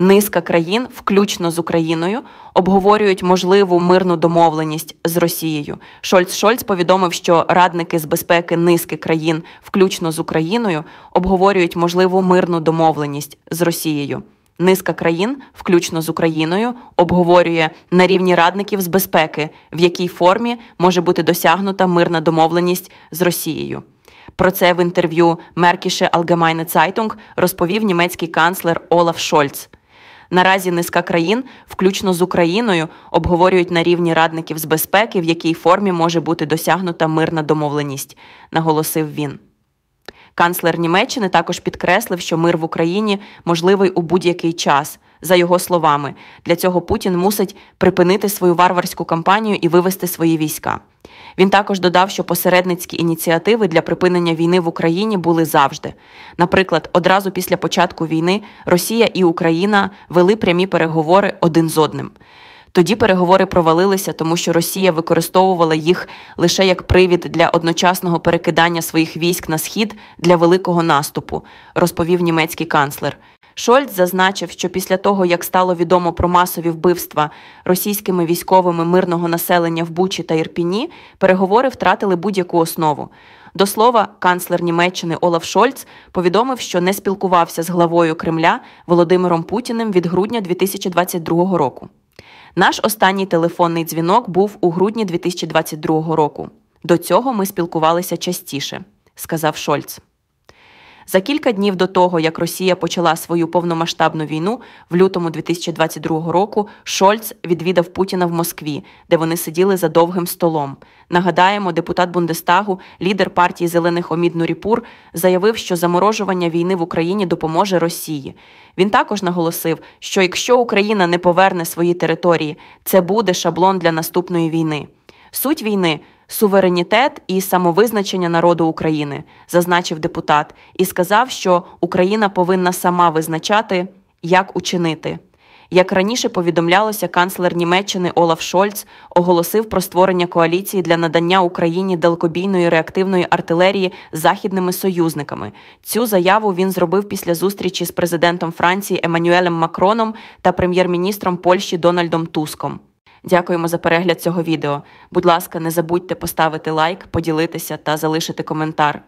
Низка країн, включно з Україною, обговорюють можливу мирну домовленість з Росією. Шольц Шольц повідомив, що радники з безпеки низки країн, включно з Україною, обговорюють можливу мирну домовленість з Росією. Низка країн, включно з Україною, обговорює на рівні радників з безпеки, в якій формі може бути досягнута мирна домовленість з Росією. Про це в інтерв'ю Меркіше Алгемайне Цайтунг розповів німецький канцлер Олаф Шольц. Наразі низка країн, включно з Україною, обговорюють на рівні радників з безпеки, в якій формі може бути досягнута мирна домовленість, наголосив він. Канцлер Німеччини також підкреслив, що мир в Україні можливий у будь-який час. За його словами, для цього Путін мусить припинити свою варварську кампанію і вивести свої війська. Він також додав, що посередницькі ініціативи для припинення війни в Україні були завжди. Наприклад, одразу після початку війни Росія і Україна вели прямі переговори один з одним. Тоді переговори провалилися, тому що Росія використовувала їх лише як привід для одночасного перекидання своїх військ на схід для великого наступу, розповів німецький канцлер. Шольц зазначив, що після того, як стало відомо про масові вбивства російськими військовими мирного населення в Бучі та Ірпіні, переговори втратили будь-яку основу. До слова, канцлер Німеччини Олаф Шольц повідомив, що не спілкувався з главою Кремля Володимиром Путіним від грудня 2022 року. Наш останній телефонний дзвінок був у грудні 2022 року. До цього ми спілкувалися частіше, сказав Шольц за кілька днів до того, як Росія почала свою повномасштабну війну в лютому 2022 року, Шольц відвідав Путіна в Москві, де вони сиділи за довгим столом. Нагадаємо, депутат Бундестагу, лідер партії зелених Омід Нуріпур, заявив, що заморожування війни в Україні допоможе Росії. Він також наголосив, що якщо Україна не поверне свої території, це буде шаблон для наступної війни. Суть війни суверенітет і самовизначення народу України, зазначив депутат, і сказав, що Україна повинна сама визначати, як учинити. Як раніше повідомлялося, канцлер Німеччини Олаф Шольц оголосив про створення коаліції для надання Україні далекобійної реактивної артилерії західними союзниками. Цю заяву він зробив після зустрічі з президентом Франції Еммануелем Макроном та прем'єр-міністром Польщі Дональдом Туском. Дякуємо за перегляд цього відео. Будь ласка, не забудьте поставити лайк, поділитися та залишити коментар.